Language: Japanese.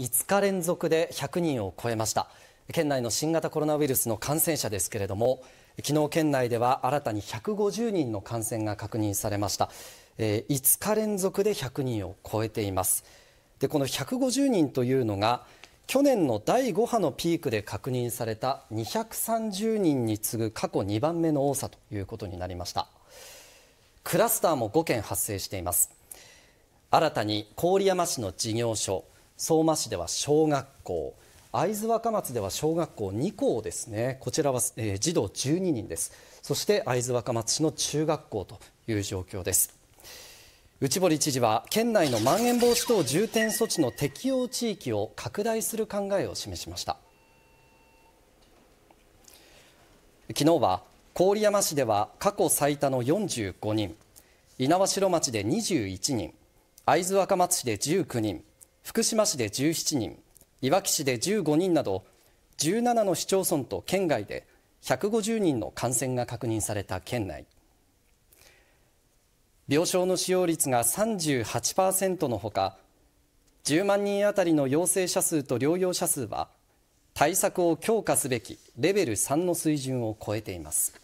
5日連続で100人を超えました県内の新型コロナウイルスの感染者ですけれども昨日県内では新たに150人の感染が確認されました、えー、5日連続で100人を超えていますでこの150人というのが去年の第5波のピークで確認された230人に次ぐ過去2番目の多さということになりましたクラスターも5件発生しています新たに郡山市の事業所相馬市では小学校会津若松では小学校2校ですねこちらは、えー、児童12人ですそして会津若松市の中学校という状況です内堀知事は県内のまん延防止等重点措置の適用地域を拡大する考えを示しました昨日は郡山市では過去最多の45人猪苗代町で21人会津若松市で19人福島市で17人いわき市で15人など17の市町村と県外で150人の感染が確認された県内病床の使用率が38%のほか10万人当たりの陽性者数と療養者数は対策を強化すべきレベル3の水準を超えています。